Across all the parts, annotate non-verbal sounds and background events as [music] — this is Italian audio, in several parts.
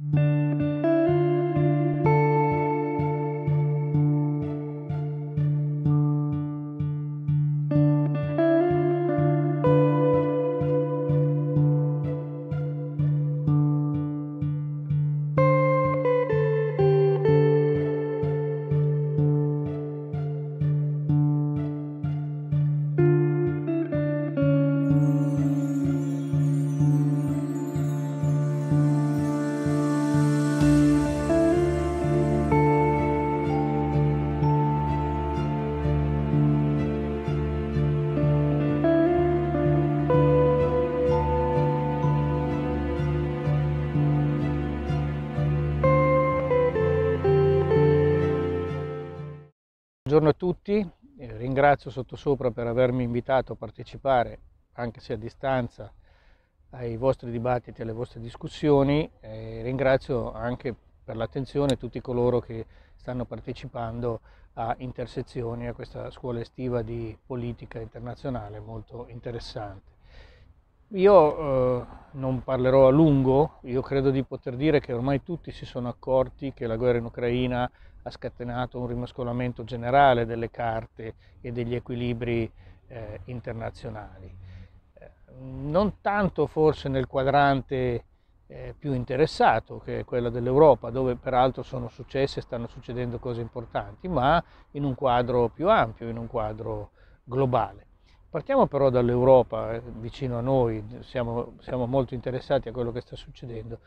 Mm-hmm. tutti, eh, ringrazio Sottosopra per avermi invitato a partecipare, anche se a distanza, ai vostri dibattiti, e alle vostre discussioni e ringrazio anche per l'attenzione tutti coloro che stanno partecipando a intersezioni a questa scuola estiva di politica internazionale molto interessante. Io eh, non parlerò a lungo, io credo di poter dire che ormai tutti si sono accorti che la guerra in Ucraina ha scatenato un rimascolamento generale delle carte e degli equilibri eh, internazionali. Eh, non tanto forse nel quadrante eh, più interessato, che è quello dell'Europa, dove peraltro sono successe e stanno succedendo cose importanti, ma in un quadro più ampio, in un quadro globale. Partiamo però dall'Europa, eh, vicino a noi, siamo, siamo molto interessati a quello che sta succedendo.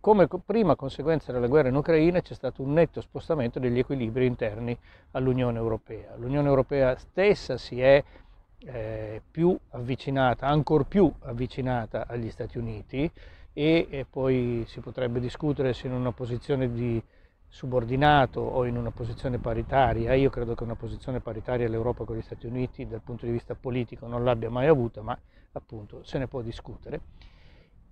Come prima conseguenza della guerra in Ucraina c'è stato un netto spostamento degli equilibri interni all'Unione Europea. L'Unione Europea stessa si è eh, più avvicinata, ancor più avvicinata agli Stati Uniti e, e poi si potrebbe discutere se in una posizione di subordinato o in una posizione paritaria, io credo che una posizione paritaria l'Europa con gli Stati Uniti dal punto di vista politico non l'abbia mai avuta, ma appunto se ne può discutere.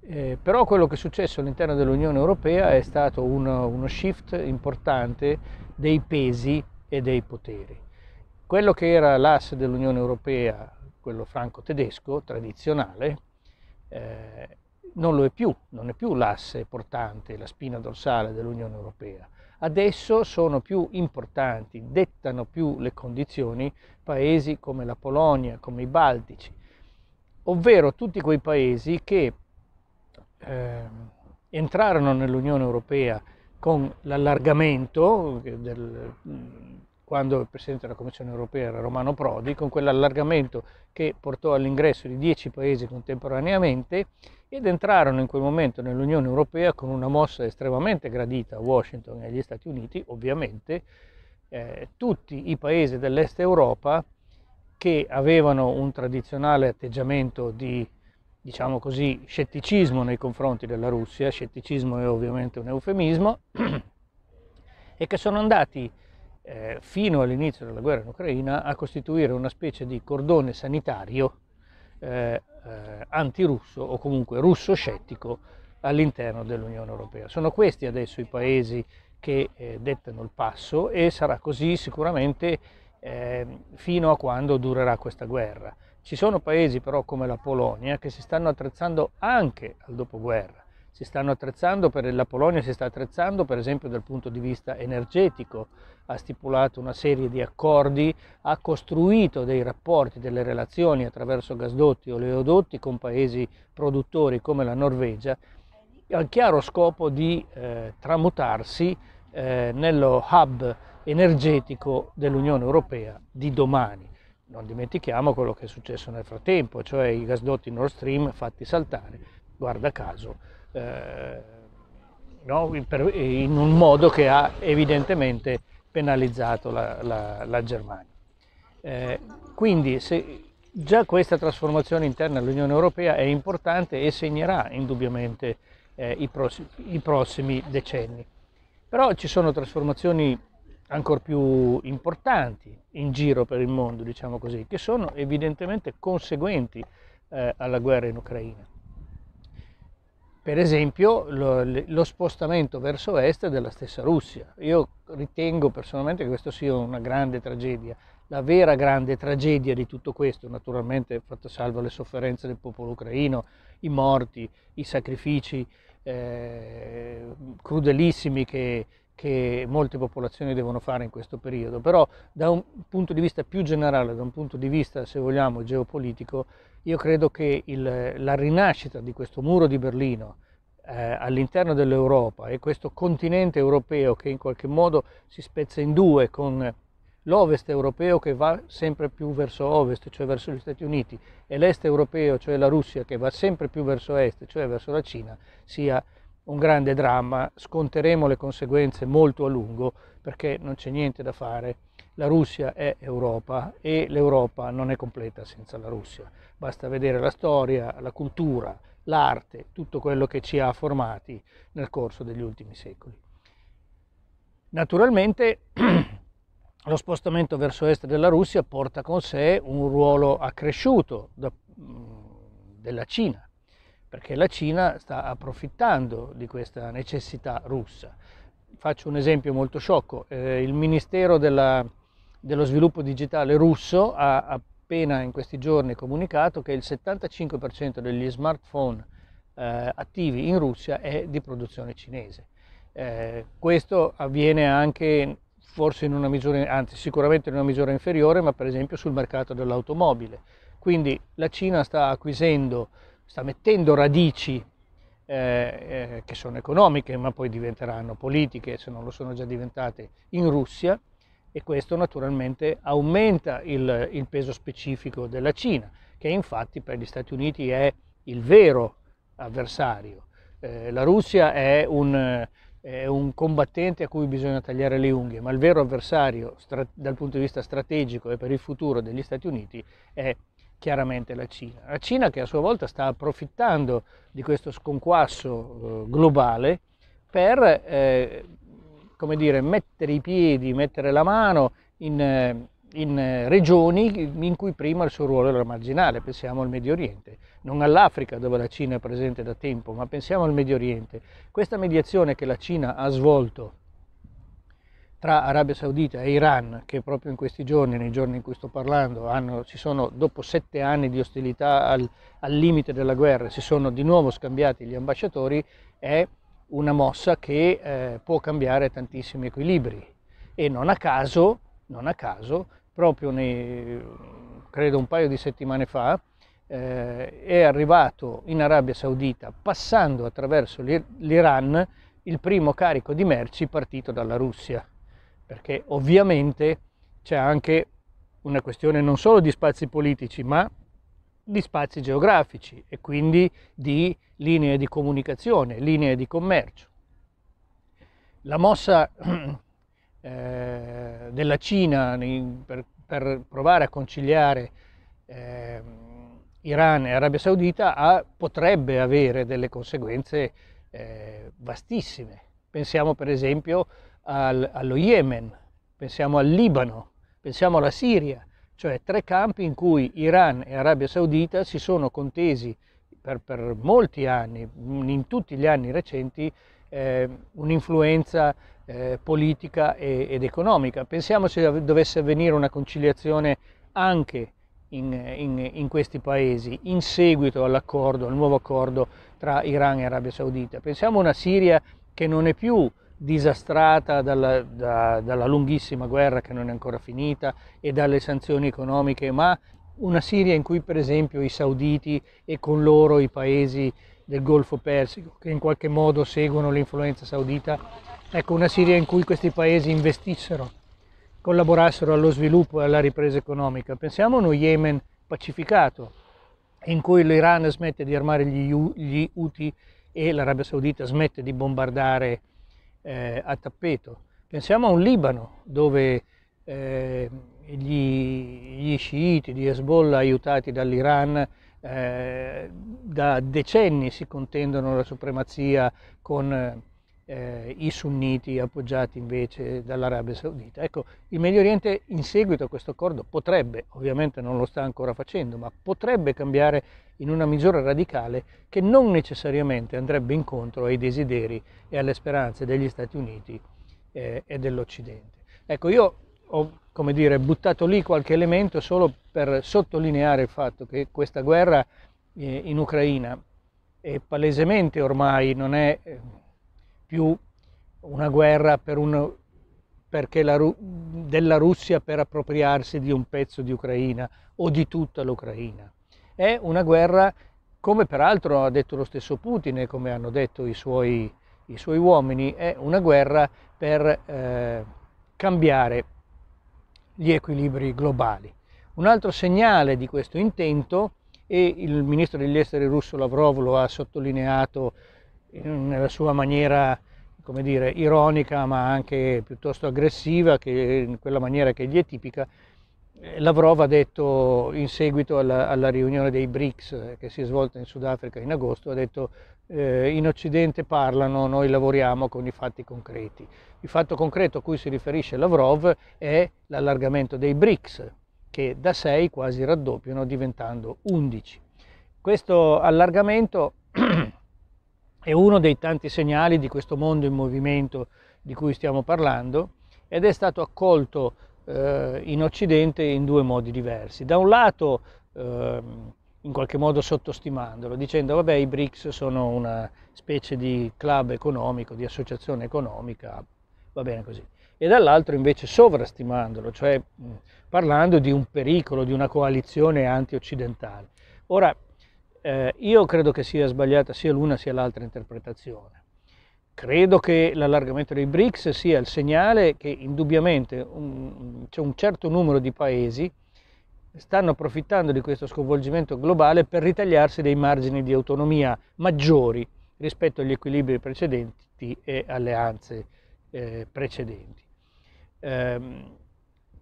Eh, però quello che è successo all'interno dell'Unione Europea è stato uno, uno shift importante dei pesi e dei poteri. Quello che era l'asse dell'Unione Europea, quello franco-tedesco, tradizionale, eh, non lo è più, non è più l'asse portante, la spina dorsale dell'Unione Europea. Adesso sono più importanti, dettano più le condizioni paesi come la Polonia, come i Baltici, ovvero tutti quei paesi che eh, entrarono nell'Unione Europea con l'allargamento del, mm, quando il Presidente della Commissione Europea era Romano Prodi, con quell'allargamento che portò all'ingresso di dieci paesi contemporaneamente ed entrarono in quel momento nell'Unione Europea con una mossa estremamente gradita a Washington e agli Stati Uniti, ovviamente, eh, tutti i paesi dell'Est Europa che avevano un tradizionale atteggiamento di diciamo così, scetticismo nei confronti della Russia, scetticismo è ovviamente un eufemismo, [clears throat] e che sono andati eh, fino all'inizio della guerra in Ucraina a costituire una specie di cordone sanitario eh, eh, antirusso o comunque russo scettico all'interno dell'Unione Europea. Sono questi adesso i paesi che eh, dettano il passo e sarà così sicuramente eh, fino a quando durerà questa guerra. Ci sono paesi però come la Polonia che si stanno attrezzando anche al dopoguerra, si stanno attrezzando, per, la Polonia si sta attrezzando per esempio dal punto di vista energetico, ha stipulato una serie di accordi, ha costruito dei rapporti, delle relazioni attraverso gasdotti o oleodotti con paesi produttori come la Norvegia, al chiaro scopo di eh, tramutarsi eh, nello hub energetico dell'Unione Europea di domani. Non dimentichiamo quello che è successo nel frattempo, cioè i gasdotti Nord Stream fatti saltare, guarda caso, eh, no? in un modo che ha evidentemente penalizzato la, la, la Germania. Eh, quindi se già questa trasformazione interna all'Unione Europea è importante e segnerà indubbiamente eh, i, prossimi, i prossimi decenni. Però ci sono trasformazioni ancora più importanti in giro per il mondo, diciamo così, che sono evidentemente conseguenti eh, alla guerra in Ucraina. Per esempio lo, lo, spostamento verso est della stessa Russia. Io ritengo personalmente che questa sia una grande tragedia. La vera grande tragedia di tutto questo, naturalmente fatta salvo le sofferenze del popolo ucraino, i morti, i sacrifici eh, crudelissimi che che molte popolazioni devono fare in questo periodo, però da un punto di vista più generale, da un punto di vista se vogliamo geopolitico, io credo che il, la rinascita di questo muro di Berlino eh, all'interno dell'Europa e questo continente europeo che in qualche modo si spezza in due con l'ovest europeo che va sempre più verso ovest, cioè verso gli Stati Uniti, e l'est europeo, cioè la Russia, che va sempre più verso est, cioè verso la Cina, sia un grande dramma, sconteremo le conseguenze molto a lungo perché non c'è niente da fare. La Russia è Europa e l'Europa non è completa senza la Russia. Basta vedere la storia, la cultura, l'arte, tutto quello che ci ha formati nel corso degli ultimi secoli. Naturalmente [clears throat] lo spostamento verso est della Russia porta con sé un ruolo accresciuto da, mm, della Cina perché la Cina sta approfittando di questa necessità russa. Faccio un esempio molto sciocco, eh, il Ministero della, dello Sviluppo Digitale russo ha appena in questi giorni comunicato che il 75% degli smartphone eh, attivi in Russia è di produzione cinese. Eh, questo avviene anche forse in una misura, anzi sicuramente in una misura inferiore, ma per esempio sul mercato dell'automobile. Quindi la Cina sta acquisendo sta mettendo radici eh, eh, che sono economiche ma poi diventeranno politiche se non lo sono già diventate in Russia e questo naturalmente aumenta il, il peso specifico della Cina che infatti per gli Stati Uniti è il vero avversario. Eh, la Russia è un, è un, combattente a cui bisogna tagliare le unghie, ma il vero avversario dal punto di vista strategico e per il futuro degli Stati Uniti è chiaramente la Cina. La Cina che a sua volta sta approfittando di questo sconquasso eh, globale per eh, come dire, mettere i piedi, mettere la mano in, eh, in, eh, regioni in cui prima il suo ruolo era marginale, pensiamo al Medio Oriente, non all'Africa dove la Cina è presente da tempo, ma pensiamo al Medio Oriente. Questa mediazione che la Cina ha svolto tra Arabia Saudita e Iran, che proprio in questi giorni, nei giorni in cui sto parlando, hanno, si sono, dopo sette anni di ostilità al, al limite della guerra, si sono di nuovo scambiati gli ambasciatori, è una mossa che eh, può cambiare tantissimi equilibri. E non a caso, non a caso proprio nei, credo un paio di settimane fa, eh, è arrivato in Arabia Saudita, passando attraverso l'Iran, il primo carico di merci partito dalla Russia perché ovviamente c'è anche una questione non solo di spazi politici, ma di spazi geografici e quindi di linee di comunicazione, linee di commercio. La mossa [clears throat] eh, della Cina per, per, provare a conciliare eh, Iran e Arabia Saudita ha, potrebbe avere delle conseguenze eh, vastissime. Pensiamo per esempio al, allo Yemen, pensiamo al Libano, pensiamo alla Siria, cioè tre campi in cui Iran e Arabia Saudita si sono contesi per, per molti anni, in tutti gli anni recenti, eh, un'influenza eh, politica e, ed economica. Pensiamo se dovesse avvenire una conciliazione anche in, in, in, questi paesi in seguito all'accordo, al nuovo accordo tra Iran e Arabia Saudita. Pensiamo a una Siria che non è più disastrata dalla, da, dalla lunghissima guerra che non è ancora finita e dalle sanzioni economiche, ma una Siria in cui per esempio i sauditi e con loro i paesi del Golfo Persico, che in qualche modo seguono l'influenza saudita, ecco una Siria in cui questi paesi investissero, collaborassero allo sviluppo e alla ripresa economica. Pensiamo a uno Yemen pacificato, in cui l'Iran smette di armare gli, gli Houthi e l'Arabia Saudita smette di bombardare eh, a tappeto. Pensiamo a un Libano dove eh, gli, gli, sciiti di Hezbollah aiutati dall'Iran eh, da decenni si contendono la supremazia con eh, eh, i sunniti appoggiati invece dall'Arabia Saudita. Ecco, il Medio Oriente in seguito a questo accordo potrebbe, ovviamente non lo sta ancora facendo, ma potrebbe cambiare in una misura radicale che non necessariamente andrebbe incontro ai desideri e alle speranze degli Stati Uniti eh, e dell'Occidente. Ecco, io ho come dire, buttato lì qualche elemento solo per sottolineare il fatto che questa guerra eh, in Ucraina è palesemente ormai non è eh, più una guerra un, la, della Russia per appropriarsi di un pezzo di Ucraina o di tutta l'Ucraina. È una guerra, come peraltro ha detto lo stesso Putin e come hanno detto i suoi, i suoi uomini, è una guerra per eh, cambiare gli equilibri globali. Un altro segnale di questo intento, e il ministro degli esteri russo Lavrov lo ha sottolineato nella sua maniera come dire, ironica ma anche piuttosto aggressiva, che in quella maniera che gli è tipica, eh, Lavrov ha detto in seguito alla, alla riunione dei BRICS eh, che si è svolta in Sudafrica in agosto, ha detto eh, in Occidente parlano, noi lavoriamo con i fatti concreti. Il fatto concreto a cui si riferisce Lavrov è l'allargamento dei BRICS, che da 6 quasi raddoppiano diventando 11. Questo allargamento [clears throat] È uno dei tanti segnali di questo mondo in movimento di cui stiamo parlando ed è stato accolto eh, in Occidente in due modi diversi. Da un lato eh, in qualche modo sottostimandolo, dicendo vabbè i BRICS sono una specie di club economico, di associazione economica, va bene così. E dall'altro invece sovrastimandolo, cioè mh, parlando di un pericolo, di una coalizione anti-occidentale. Ora, eh, io credo che sia sbagliata sia l'una sia l'altra interpretazione. Credo che l'allargamento dei BRICS sia il segnale che indubbiamente c'è un certo numero di paesi stanno approfittando di questo sconvolgimento globale per ritagliarsi dei margini di autonomia maggiori rispetto agli equilibri precedenti e alleanze eh, precedenti. Eh,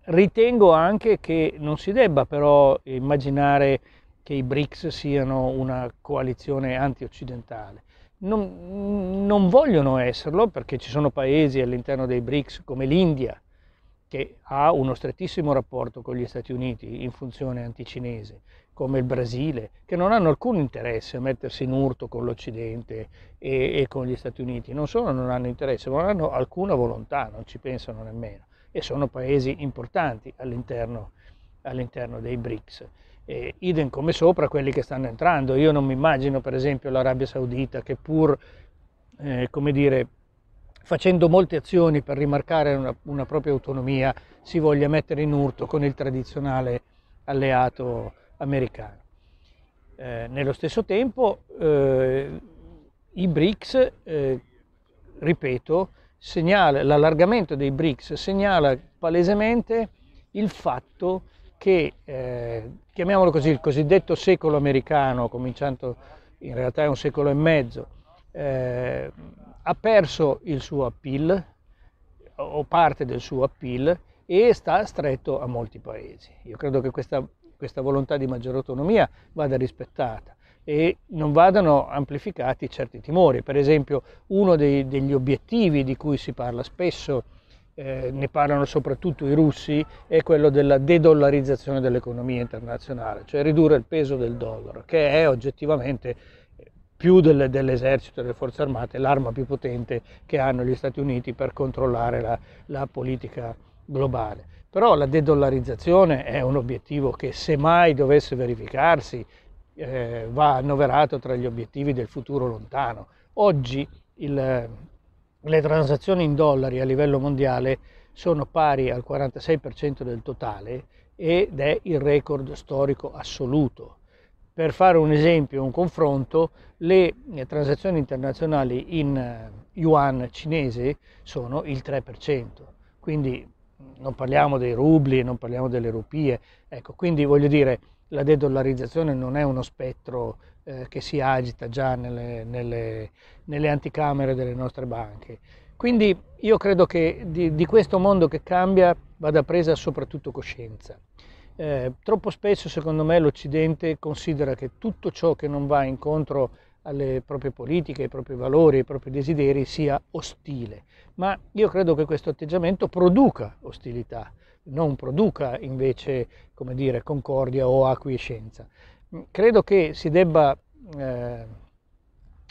ritengo anche che non si debba però immaginare che i BRICS siano una coalizione antioccidentale. Non, non vogliono esserlo perché ci sono paesi all'interno dei BRICS come l'India che ha uno strettissimo rapporto con gli Stati Uniti in funzione anticinese, come il Brasile, che non hanno alcun interesse a mettersi in urto con l'Occidente e, e, con gli Stati Uniti. Non solo non hanno interesse, ma non hanno alcuna volontà, non ci pensano nemmeno. E sono paesi importanti all'interno, all dei BRICS eh, idem come sopra quelli che stanno entrando. Io non mi immagino per esempio l'Arabia Saudita che pur, eh, come dire, facendo molte azioni per rimarcare una, una, propria autonomia si voglia mettere in urto con il tradizionale alleato americano. Eh, nello stesso tempo eh, i BRICS, eh, ripeto, segnala, l'allargamento dei BRICS segnala palesemente il fatto che che, eh, chiamiamolo così, il cosiddetto secolo americano, cominciando in realtà è un secolo e mezzo, eh, ha perso il suo appeal o parte del suo appeal e sta stretto a molti paesi. Io credo che questa, questa volontà di maggiore autonomia vada rispettata e non vadano amplificati certi timori. Per esempio uno dei, degli obiettivi di cui si parla spesso eh, ne parlano soprattutto i russi, è quello della dedollarizzazione dell'economia internazionale, cioè ridurre il peso del dollaro, che è oggettivamente eh, più del, dell'esercito e delle forze armate l'arma più potente che hanno gli Stati Uniti per controllare la, la politica globale. Però la dedollarizzazione è un obiettivo che se mai dovesse verificarsi eh, va annoverato tra gli obiettivi del futuro lontano. Oggi il, le transazioni in dollari a livello mondiale sono pari al 46% del totale ed è il record storico assoluto. Per fare un esempio, un confronto, le eh, transazioni internazionali in eh, yuan cinese sono il 3%, quindi mm, non parliamo dei rubli, non parliamo delle rupie, ecco, quindi voglio dire, la dedollarizzazione non è uno spettro eh, che si agita già nelle, nelle, nelle, anticamere delle nostre banche. Quindi io credo che di, di questo mondo che cambia vada presa soprattutto coscienza. Eh, troppo spesso, secondo me, l'Occidente considera che tutto ciò che non va incontro alle proprie politiche, ai propri valori, ai propri desideri sia ostile. Ma io credo che questo atteggiamento produca ostilità, non produca invece, come dire, concordia o acquiescenza credo che si debba eh,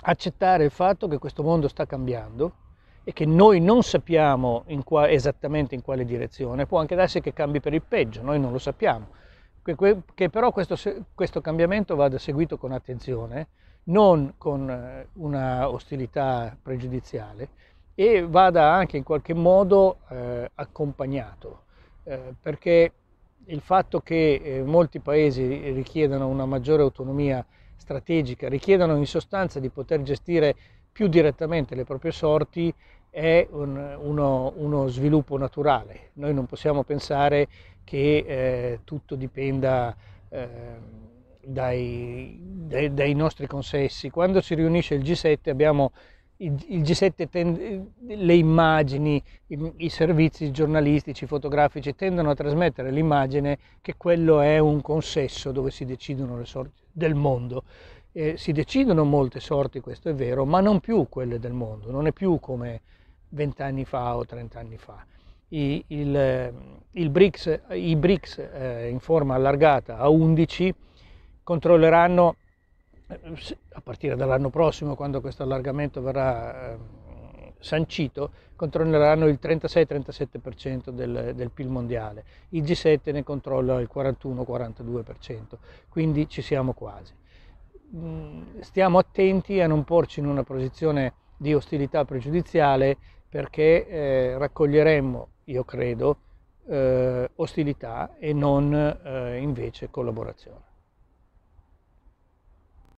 accettare il fatto che questo mondo sta cambiando e che noi non sappiamo in qua, esattamente in quale direzione, può anche darsi che cambi per il peggio, noi non lo sappiamo, che, che però questo, questo, cambiamento vada seguito con attenzione, non con eh, una ostilità pregiudiziale e vada anche in qualche modo eh, accompagnato, eh, perché il fatto che eh, molti paesi richiedano una maggiore autonomia strategica, richiedano in sostanza di poter gestire più direttamente le proprie sorti è un, uno, uno, sviluppo naturale. Noi non possiamo pensare che eh, tutto dipenda eh, dai, dai, dai nostri consessi. Quando si riunisce il G7 abbiamo il, G7 tende, le immagini, i, i, servizi giornalistici, fotografici tendono a trasmettere l'immagine che quello è un consesso dove si decidono le sorti del mondo. Eh, si decidono molte sorti, questo è vero, ma non più quelle del mondo, non è più come vent'anni fa o trent'anni fa. I, il, il BRICS, I BRICS eh, in forma allargata a 11 controlleranno eh, a partire dall'anno prossimo, quando questo allargamento verrà eh, sancito, controlleranno il 36-37% del, del, PIL mondiale, il G7 ne controlla il 41-42%, quindi ci siamo quasi. Mm, stiamo attenti a non porci in una posizione di ostilità pregiudiziale perché eh, raccoglieremmo, io credo, eh, ostilità e non eh, invece collaborazione.